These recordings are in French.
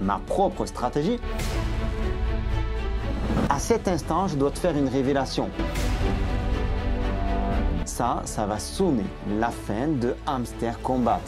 ma propre stratégie, à cet instant, je dois te faire une révélation. Ça, ça va sonner la fin de Hamster Combat.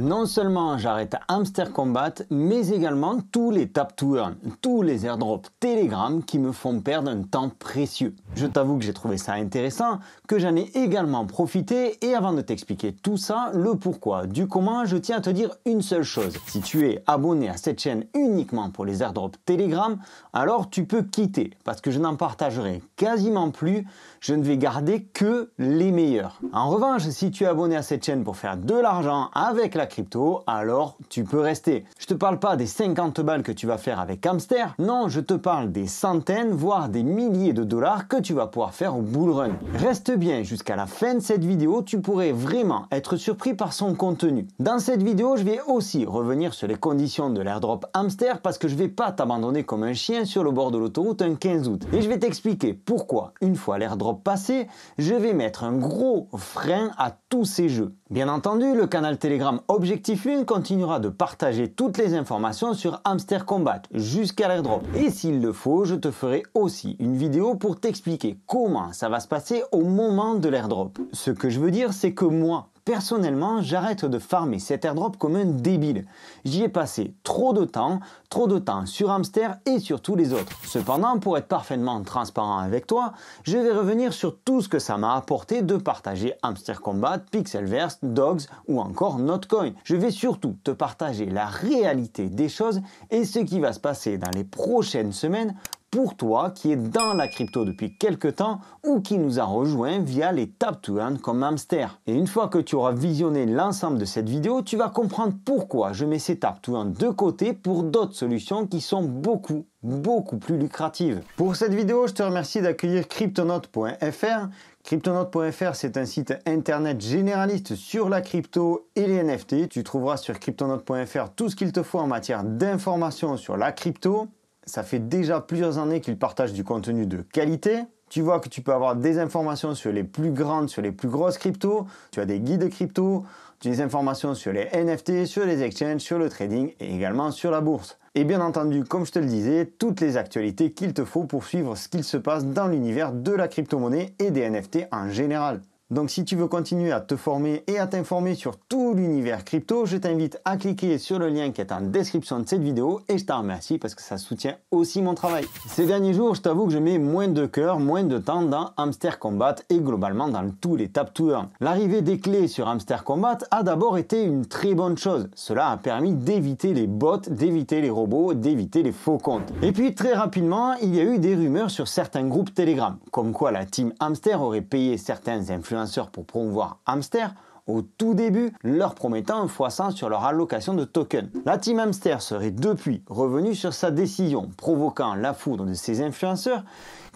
Non seulement j'arrête Hamster Combat, mais également tous les tap to tous les airdrops Telegram qui me font perdre un temps précieux. Je t'avoue que j'ai trouvé ça intéressant, que j'en ai également profité et avant de t'expliquer tout ça, le pourquoi du comment, je tiens à te dire une seule chose. Si tu es abonné à cette chaîne uniquement pour les airdrops Telegram, alors tu peux quitter parce que je n'en partagerai quasiment plus, je ne vais garder que les meilleurs. En revanche, si tu es abonné à cette chaîne pour faire de l'argent avec la crypto, alors tu peux rester. Je te parle pas des 50 balles que tu vas faire avec Hamster, non, je te parle des centaines, voire des milliers de dollars que tu vas pouvoir faire au bull run. Reste bien jusqu'à la fin de cette vidéo, tu pourrais vraiment être surpris par son contenu. Dans cette vidéo, je vais aussi revenir sur les conditions de l'airdrop Hamster parce que je vais pas t'abandonner comme un chien sur le bord de l'autoroute un 15 août. Et je vais t'expliquer pourquoi, une fois l'airdrop passé, je vais mettre un gros frein à tous ces jeux. Bien entendu, le canal Telegram Objectif 1 continuera de partager toutes les informations sur Hamster Combat jusqu'à l'airdrop. Et s'il le faut, je te ferai aussi une vidéo pour t'expliquer comment ça va se passer au moment de l'airdrop. Ce que je veux dire, c'est que moi, Personnellement, j'arrête de farmer cet airdrop comme un débile. J'y ai passé trop de temps, trop de temps sur Hamster et sur tous les autres. Cependant, pour être parfaitement transparent avec toi, je vais revenir sur tout ce que ça m'a apporté de partager Hamster Combat, Pixelverse, Dogs ou encore Notcoin. Je vais surtout te partager la réalité des choses et ce qui va se passer dans les prochaines semaines pour toi qui est dans la crypto depuis quelques temps ou qui nous a rejoint via les tap to earn comme hamster. Et une fois que tu auras visionné l'ensemble de cette vidéo, tu vas comprendre pourquoi je mets ces tap to earn de côté pour d'autres solutions qui sont beaucoup beaucoup plus lucratives. Pour cette vidéo, je te remercie d'accueillir cryptonote.fr. Cryptonote.fr, c'est un site internet généraliste sur la crypto et les NFT. Tu trouveras sur cryptonote.fr tout ce qu'il te faut en matière d'informations sur la crypto ça fait déjà plusieurs années qu'il partagent du contenu de qualité. Tu vois que tu peux avoir des informations sur les plus grandes, sur les plus grosses cryptos. Tu as des guides de cryptos, des informations sur les NFT, sur les exchanges, sur le trading et également sur la bourse. Et bien entendu, comme je te le disais, toutes les actualités qu'il te faut pour suivre ce qu'il se passe dans l'univers de la crypto-monnaie et des NFT en général. Donc si tu veux continuer à te former et à t'informer sur tout l'univers crypto, je t'invite à cliquer sur le lien qui est en description de cette vidéo et je t'en remercie parce que ça soutient aussi mon travail. Ces derniers jours, je t'avoue que je mets moins de cœur, moins de temps dans Hamster Combat et globalement dans tous les tap Tours. L'arrivée des clés sur Hamster Combat a d'abord été une très bonne chose. Cela a permis d'éviter les bots, d'éviter les robots, d'éviter les faux comptes. Et puis très rapidement, il y a eu des rumeurs sur certains groupes Telegram, comme quoi la team Hamster aurait payé certains influenceurs pour promouvoir Amster au tout début, leur promettant un x100 sur leur allocation de tokens. La team Amster serait depuis revenue sur sa décision, provoquant la foudre de ses influenceurs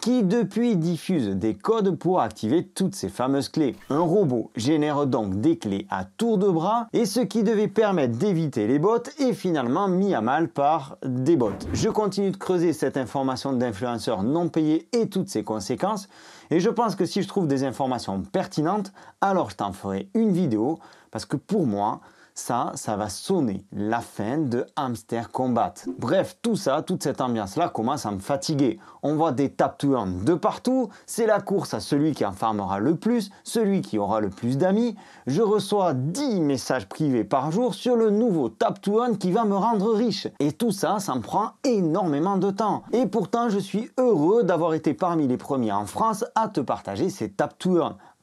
qui depuis diffuse des codes pour activer toutes ces fameuses clés. Un robot génère donc des clés à tour de bras et ce qui devait permettre d'éviter les bots est finalement mis à mal par des bots. Je continue de creuser cette information d'influenceurs non payés et toutes ses conséquences et je pense que si je trouve des informations pertinentes, alors je t'en ferai une vidéo parce que pour moi, ça, ça va sonner la fin de Hamster Combat. Bref, tout ça, toute cette ambiance-là commence à me fatiguer. On voit des tap de partout, c'est la course à celui qui en farmera le plus, celui qui aura le plus d'amis. Je reçois 10 messages privés par jour sur le nouveau tap qui va me rendre riche. Et tout ça, ça me prend énormément de temps. Et pourtant, je suis heureux d'avoir été parmi les premiers en France à te partager ces tap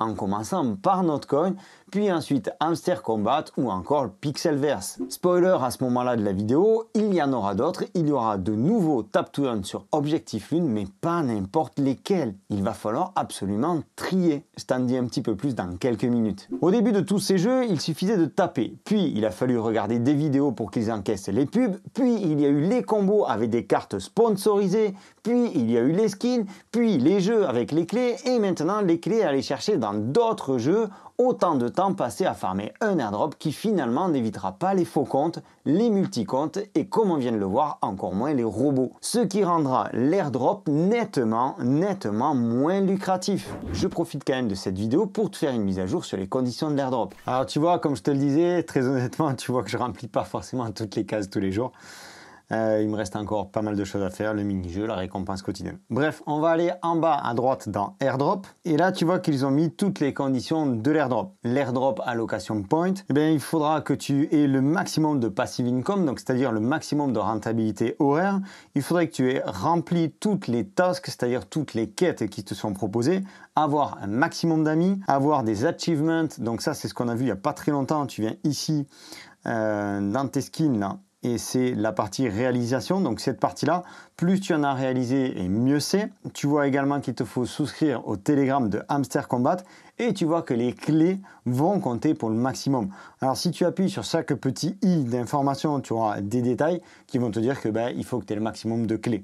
en commençant par Coin, puis ensuite Hamster Combat ou encore Pixelverse. Spoiler à ce moment-là de la vidéo, il y en aura d'autres, il y aura de nouveaux tap to earn sur Objectif Lune, mais pas n'importe lesquels. Il va falloir absolument trier. Je t'en dis un petit peu plus dans quelques minutes. Au début de tous ces jeux, il suffisait de taper, puis il a fallu regarder des vidéos pour qu'ils encaissent les pubs, puis il y a eu les combos avec des cartes sponsorisées, puis il y a eu les skins, puis les jeux avec les clés, et maintenant les clés à aller chercher dans d'autres jeux, autant de temps passé à farmer un airdrop qui finalement n'évitera pas les faux comptes, les multicomptes et comme on vient de le voir, encore moins les robots. Ce qui rendra l'airdrop nettement, nettement moins lucratif. Je profite quand même de cette vidéo pour te faire une mise à jour sur les conditions de l'airdrop. Alors tu vois, comme je te le disais, très honnêtement, tu vois que je remplis pas forcément toutes les cases tous les jours. Euh, il me reste encore pas mal de choses à faire, le mini-jeu, la récompense quotidienne. Bref, on va aller en bas à droite dans Airdrop. Et là, tu vois qu'ils ont mis toutes les conditions de l'airdrop. L'airdrop allocation point, eh bien, il faudra que tu aies le maximum de passive income, donc c'est-à-dire le maximum de rentabilité horaire. Il faudrait que tu aies rempli toutes les tasks, c'est-à-dire toutes les quêtes qui te sont proposées, avoir un maximum d'amis, avoir des achievements. Donc ça, c'est ce qu'on a vu il n'y a pas très longtemps. Tu viens ici euh, dans tes skins, là, et c'est la partie réalisation. Donc cette partie-là, plus tu en as réalisé et mieux c'est. Tu vois également qu'il te faut souscrire au Telegram de Hamster Combat et tu vois que les clés vont compter pour le maximum. Alors si tu appuies sur chaque petit i d'information, tu auras des détails qui vont te dire que ben, il faut que tu aies le maximum de clés.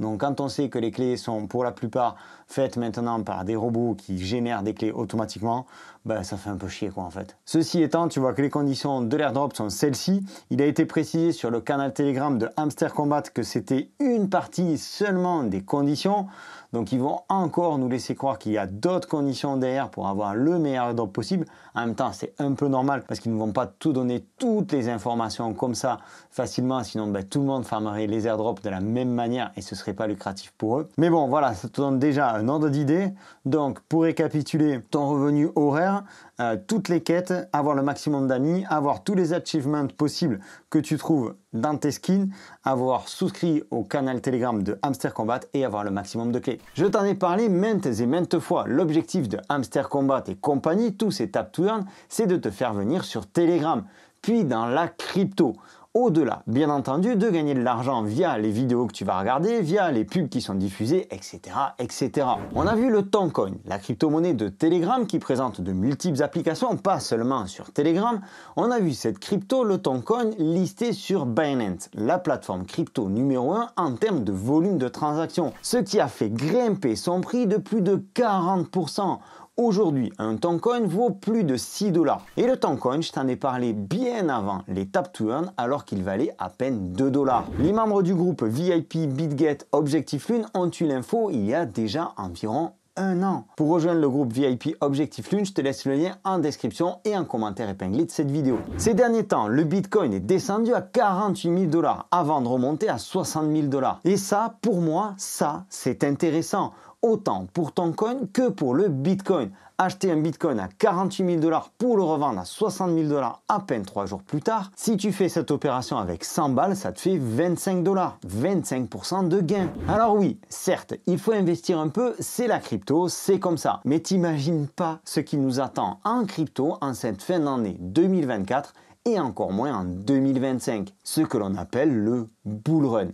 Donc quand on sait que les clés sont pour la plupart faites maintenant par des robots qui génèrent des clés automatiquement, bah, ça fait un peu chier quoi en fait. Ceci étant, tu vois que les conditions de l'airdrop sont celles-ci. Il a été précisé sur le canal Telegram de Hamster Combat que c'était une partie seulement des conditions. Donc ils vont encore nous laisser croire qu'il y a d'autres conditions derrière pour avoir le meilleur airdrop possible. En même temps, c'est un peu normal parce qu'ils ne vont pas tout donner toutes les informations comme ça facilement, sinon bah, tout le monde farmerait les airdrops de la même manière et ce serait pas lucratif pour eux. Mais bon, voilà, ça te donne déjà un ordre d'idée. Donc pour récapituler, ton revenu horaire euh, toutes les quêtes, avoir le maximum d'amis, avoir tous les achievements possibles que tu trouves dans tes skins, avoir souscrit au canal Telegram de Hamster Combat et avoir le maximum de clés. Je t'en ai parlé maintes et maintes fois. L'objectif de Hamster Combat et compagnie, tous ces tap to earn, c'est de te faire venir sur Telegram, puis dans la crypto au-delà, bien entendu, de gagner de l'argent via les vidéos que tu vas regarder, via les pubs qui sont diffusées, etc. etc. On a vu le Toncoin, la crypto-monnaie de Telegram qui présente de multiples applications, pas seulement sur Telegram. On a vu cette crypto, le Toncoin, listée sur Binance, la plateforme crypto numéro 1 en termes de volume de transactions, ce qui a fait grimper son prix de plus de 40%. Aujourd'hui, un Toncoin vaut plus de 6 dollars. Et le Toncoin, je t'en ai parlé bien avant les Tap to Earn alors qu'il valait à peine 2 dollars. Les membres du groupe VIP BitGet Objectif Lune ont eu l'info il y a déjà environ un an. Pour rejoindre le groupe VIP Objectif Lune, je te laisse le lien en description et en commentaire épinglé de cette vidéo. Ces derniers temps, le Bitcoin est descendu à 48 000 dollars avant de remonter à 60 000 dollars. Et ça, pour moi, ça, c'est intéressant autant pour ton coin que pour le Bitcoin. Acheter un Bitcoin à 48 000 dollars pour le revendre à 60 000 dollars à peine 3 jours plus tard, si tu fais cette opération avec 100 balles, ça te fait 25 dollars, 25% de gain. Alors oui, certes, il faut investir un peu, c'est la crypto, c'est comme ça. Mais t'imagines pas ce qui nous attend en crypto en cette fin d'année 2024 et encore moins en 2025, ce que l'on appelle le bull run.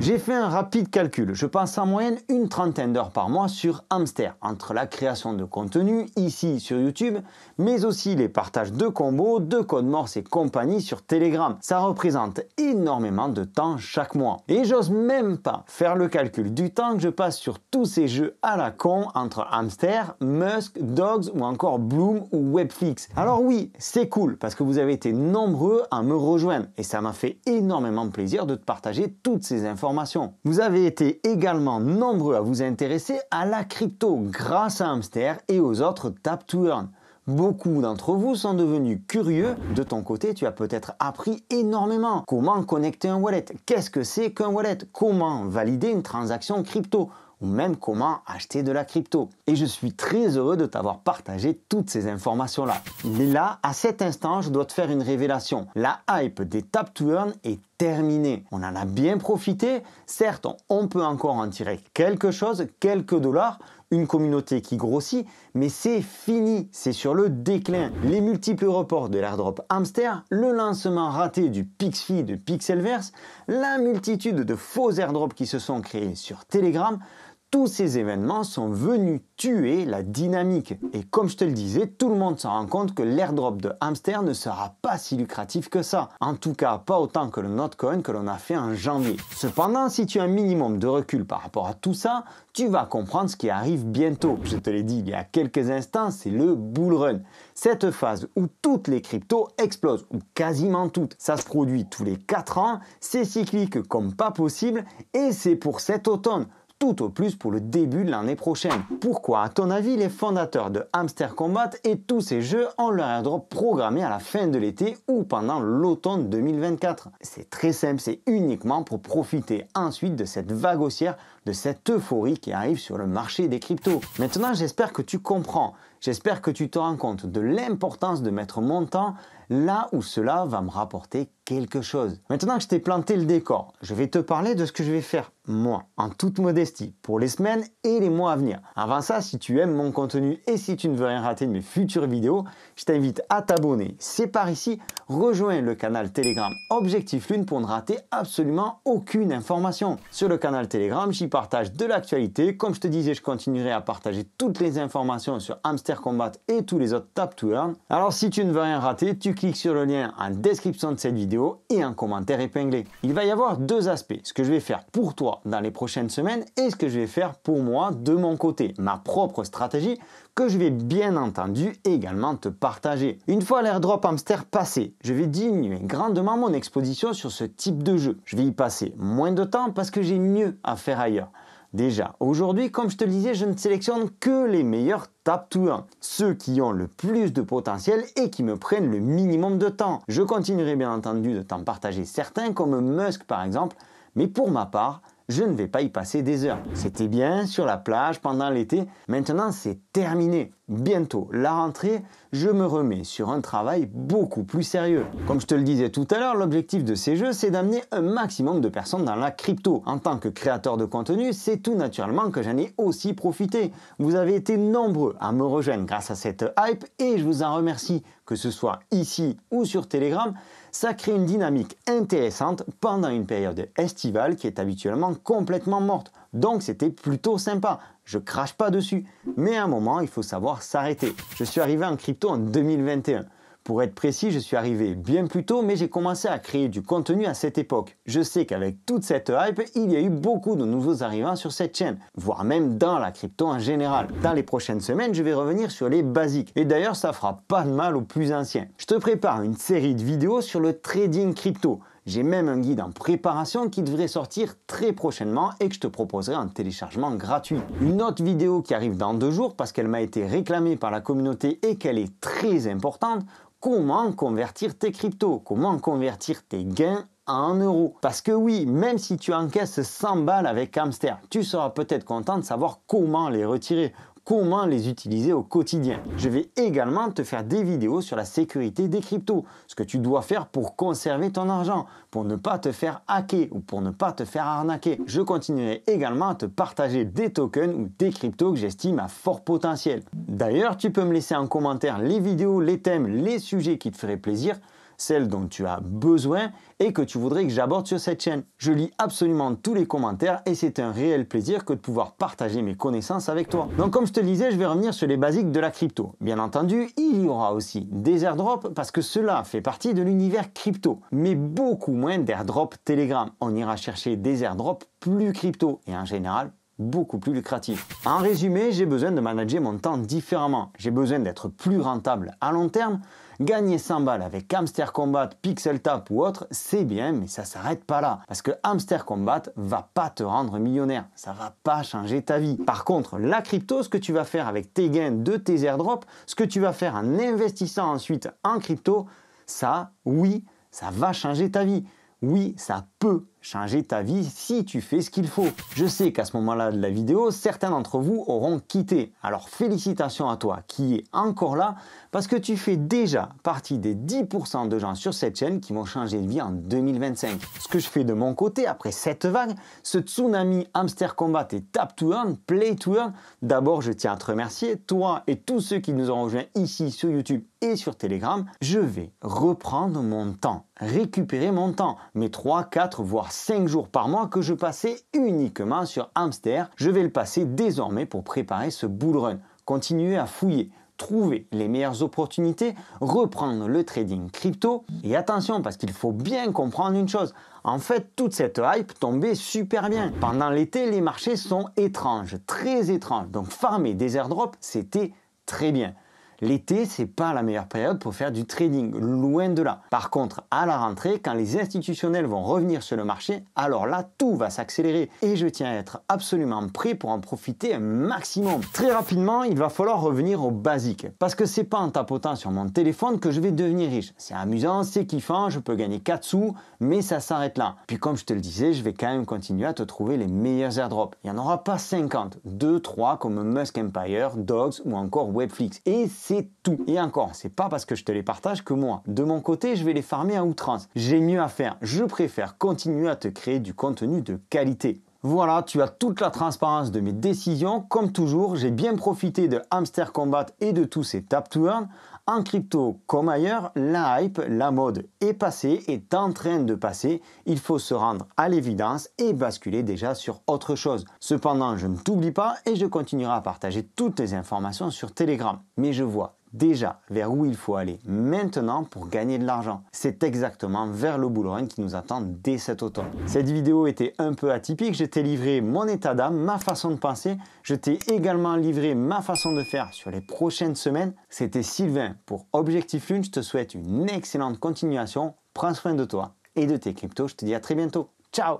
J'ai fait un rapide calcul, je passe en moyenne une trentaine d'heures par mois sur Hamster, entre la création de contenu ici sur YouTube, mais aussi les partages de combos, de codes morse et compagnie sur Telegram. Ça représente énormément de temps chaque mois. Et j'ose même pas faire le calcul du temps que je passe sur tous ces jeux à la con entre Hamster, Musk, Dogs ou encore Bloom ou Webflix. Alors oui, c'est cool parce que vous avez été nombreux à me rejoindre et ça m'a fait énormément plaisir de te partager toutes ces informations vous avez été également nombreux à vous intéresser à la crypto grâce à Amster et aux autres Tap to Earn. Beaucoup d'entre vous sont devenus curieux. De ton côté, tu as peut-être appris énormément. Comment connecter un wallet Qu'est-ce que c'est qu'un wallet Comment valider une transaction crypto ou même comment acheter de la crypto. Et je suis très heureux de t'avoir partagé toutes ces informations-là. Mais là, à cet instant, je dois te faire une révélation. La hype des tap to earn est terminée. On en a bien profité. Certes, on peut encore en tirer quelque chose, quelques dollars, une communauté qui grossit, mais c'est fini, c'est sur le déclin. Les multiples reports de l'airdrop hamster, le lancement raté du pixfi de Pixelverse, la multitude de faux airdrops qui se sont créés sur Telegram, tous ces événements sont venus tuer la dynamique. Et comme je te le disais, tout le monde s'en rend compte que l'airdrop de hamster ne sera pas si lucratif que ça. En tout cas, pas autant que le Notcoin que l'on a fait en janvier. Cependant, si tu as un minimum de recul par rapport à tout ça, tu vas comprendre ce qui arrive bientôt. Je te l'ai dit il y a quelques instants, c'est le bull run. Cette phase où toutes les cryptos explosent, ou quasiment toutes. Ça se produit tous les 4 ans, c'est cyclique comme pas possible, et c'est pour cet automne tout au plus pour le début de l'année prochaine. Pourquoi, à ton avis, les fondateurs de Hamster Combat et tous ces jeux ont leur airdrop programmé à la fin de l'été ou pendant l'automne 2024 C'est très simple, c'est uniquement pour profiter ensuite de cette vague haussière, de cette euphorie qui arrive sur le marché des cryptos. Maintenant, j'espère que tu comprends, j'espère que tu te rends compte de l'importance de mettre mon temps là où cela va me rapporter quelque chose. Maintenant que je t'ai planté le décor, je vais te parler de ce que je vais faire moi, en toute modestie, pour les semaines et les mois à venir. Avant ça, si tu aimes mon contenu et si tu ne veux rien rater de mes futures vidéos, je t'invite à t'abonner, c'est par ici, rejoins le canal Telegram Objectif Lune pour ne rater absolument aucune information. Sur le canal Telegram, j'y partage de l'actualité, comme je te disais, je continuerai à partager toutes les informations sur Hamster Combat et tous les autres Tap to Earn. Alors si tu ne veux rien rater, tu cliques sur le lien en description de cette vidéo et en commentaire épinglé. Il va y avoir deux aspects, ce que je vais faire pour toi dans les prochaines semaines et ce que je vais faire pour moi de mon côté, ma propre stratégie que je vais bien entendu également te partager. Une fois l'airdrop hamster passé, je vais diminuer grandement mon exposition sur ce type de jeu. Je vais y passer moins de temps parce que j'ai mieux à faire ailleurs. Déjà, aujourd'hui, comme je te le disais, je ne sélectionne que les meilleurs tap to 1, ceux qui ont le plus de potentiel et qui me prennent le minimum de temps. Je continuerai bien entendu de t'en partager certains comme Musk par exemple, mais pour ma part, je ne vais pas y passer des heures. C'était bien sur la plage pendant l'été, maintenant c'est terminé. Bientôt, la rentrée, je me remets sur un travail beaucoup plus sérieux. Comme je te le disais tout à l'heure, l'objectif de ces jeux, c'est d'amener un maximum de personnes dans la crypto. En tant que créateur de contenu, c'est tout naturellement que j'en ai aussi profité. Vous avez été nombreux à me rejoindre grâce à cette hype et je vous en remercie, que ce soit ici ou sur Telegram. Ça crée une dynamique intéressante pendant une période estivale qui est habituellement complètement morte. Donc c'était plutôt sympa, je crache pas dessus. Mais à un moment, il faut savoir s'arrêter. Je suis arrivé en crypto en 2021. Pour être précis, je suis arrivé bien plus tôt, mais j'ai commencé à créer du contenu à cette époque. Je sais qu'avec toute cette hype, il y a eu beaucoup de nouveaux arrivants sur cette chaîne, voire même dans la crypto en général. Dans les prochaines semaines, je vais revenir sur les basiques. Et d'ailleurs, ça fera pas de mal aux plus anciens. Je te prépare une série de vidéos sur le trading crypto. J'ai même un guide en préparation qui devrait sortir très prochainement et que je te proposerai en téléchargement gratuit. Une autre vidéo qui arrive dans deux jours parce qu'elle m'a été réclamée par la communauté et qu'elle est très importante comment convertir tes cryptos, comment convertir tes gains en euros. Parce que oui, même si tu encaisses 100 balles avec Hamster, tu seras peut-être content de savoir comment les retirer comment les utiliser au quotidien. Je vais également te faire des vidéos sur la sécurité des cryptos, ce que tu dois faire pour conserver ton argent, pour ne pas te faire hacker ou pour ne pas te faire arnaquer. Je continuerai également à te partager des tokens ou des cryptos que j'estime à fort potentiel. D'ailleurs, tu peux me laisser en commentaire les vidéos, les thèmes, les sujets qui te feraient plaisir celle dont tu as besoin et que tu voudrais que j'aborde sur cette chaîne. Je lis absolument tous les commentaires et c'est un réel plaisir que de pouvoir partager mes connaissances avec toi. Donc comme je te disais, je vais revenir sur les basiques de la crypto. Bien entendu, il y aura aussi des airdrops parce que cela fait partie de l'univers crypto, mais beaucoup moins d'airdrops Telegram. On ira chercher des airdrops plus crypto et en général beaucoup plus lucratifs. En résumé, j'ai besoin de manager mon temps différemment. J'ai besoin d'être plus rentable à long terme Gagner 100 balles avec Hamster Combat, Pixel Tap ou autre, c'est bien, mais ça s'arrête pas là. Parce que Hamster Combat va pas te rendre millionnaire. Ça va pas changer ta vie. Par contre, la crypto, ce que tu vas faire avec tes gains de tes airdrops, ce que tu vas faire en investissant ensuite en crypto, ça, oui, ça va changer ta vie. Oui, ça peut changer ta vie si tu fais ce qu'il faut. Je sais qu'à ce moment-là de la vidéo, certains d'entre vous auront quitté. Alors félicitations à toi qui est encore là parce que tu fais déjà partie des 10% de gens sur cette chaîne qui vont changer de vie en 2025. Ce que je fais de mon côté après cette vague, ce tsunami hamster combat et tap to earn, play to earn, d'abord je tiens à te remercier, toi et tous ceux qui nous ont rejoints ici sur YouTube et sur Telegram. Je vais reprendre mon temps, récupérer mon temps, mes 3, 4, voire 5 jours par mois que je passais uniquement sur Hamster. Je vais le passer désormais pour préparer ce bull run. Continuer à fouiller, trouver les meilleures opportunités, reprendre le trading crypto. Et attention, parce qu'il faut bien comprendre une chose. En fait, toute cette hype tombait super bien. Pendant l'été, les marchés sont étranges, très étranges. Donc farmer des airdrops, c'était très bien. L'été, c'est pas la meilleure période pour faire du trading, loin de là. Par contre, à la rentrée, quand les institutionnels vont revenir sur le marché, alors là, tout va s'accélérer et je tiens à être absolument prêt pour en profiter un maximum. Très rapidement, il va falloir revenir au basique parce que c'est pas en tapotant sur mon téléphone que je vais devenir riche. C'est amusant, c'est kiffant, je peux gagner 4 sous, mais ça s'arrête là. Puis comme je te le disais, je vais quand même continuer à te trouver les meilleurs airdrops. Il n'y en aura pas 50, 2, 3 comme Musk Empire, Dogs ou encore Webflix. Et tout. Et encore, c'est pas parce que je te les partage que moi, de mon côté, je vais les farmer à outrance. J'ai mieux à faire. Je préfère continuer à te créer du contenu de qualité. Voilà, tu as toute la transparence de mes décisions. Comme toujours, j'ai bien profité de Hamster Combat et de tous ces tap to earn. En crypto comme ailleurs, la hype, la mode est passée, est en train de passer. Il faut se rendre à l'évidence et basculer déjà sur autre chose. Cependant, je ne t'oublie pas et je continuerai à partager toutes les informations sur Telegram. Mais je vois déjà vers où il faut aller maintenant pour gagner de l'argent. C'est exactement vers le bullrun qui nous attend dès cet automne. Cette vidéo était un peu atypique, je t'ai livré mon état d'âme, ma façon de penser, je t'ai également livré ma façon de faire sur les prochaines semaines. C'était Sylvain pour Objectif Lune, je te souhaite une excellente continuation, prends soin de toi et de tes cryptos, je te dis à très bientôt. Ciao